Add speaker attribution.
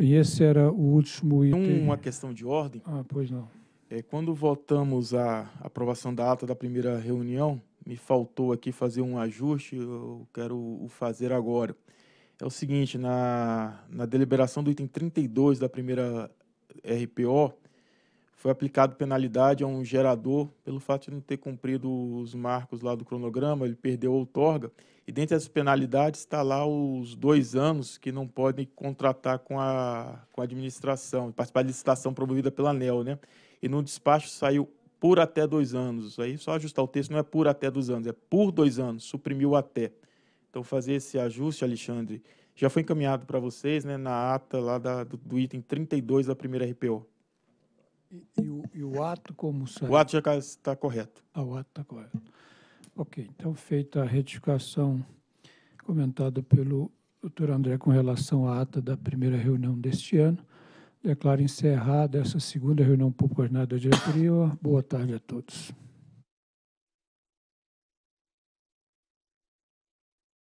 Speaker 1: E esse era o último item. Uma
Speaker 2: questão de ordem. Ah, pois não. É, quando votamos a aprovação da ata da primeira reunião, me faltou aqui fazer um ajuste, eu quero o fazer agora. É o seguinte, na, na deliberação do item 32 da primeira RPO, foi aplicado penalidade a um gerador pelo fato de não ter cumprido os marcos lá do cronograma, ele perdeu a outorga. E dentre as penalidades está lá os dois anos que não podem contratar com a, com a administração, participar da licitação promovida pela ANEL, né? E no despacho saiu por até dois anos. Aí só ajustar o texto, não é por até dois anos, é por dois anos, suprimiu até. Então fazer esse ajuste, Alexandre, já foi encaminhado para vocês né, na ata lá da, do, do item 32 da primeira RPO.
Speaker 1: E, o, e o, ato como sai? O ato
Speaker 2: já está correto.
Speaker 1: Ah, o ato está correto. Ok, então feita a retificação comentada pelo doutor André com relação à ata da primeira reunião deste ano, declaro encerrada essa segunda reunião por coordenada da diretoria. Boa tarde a todos.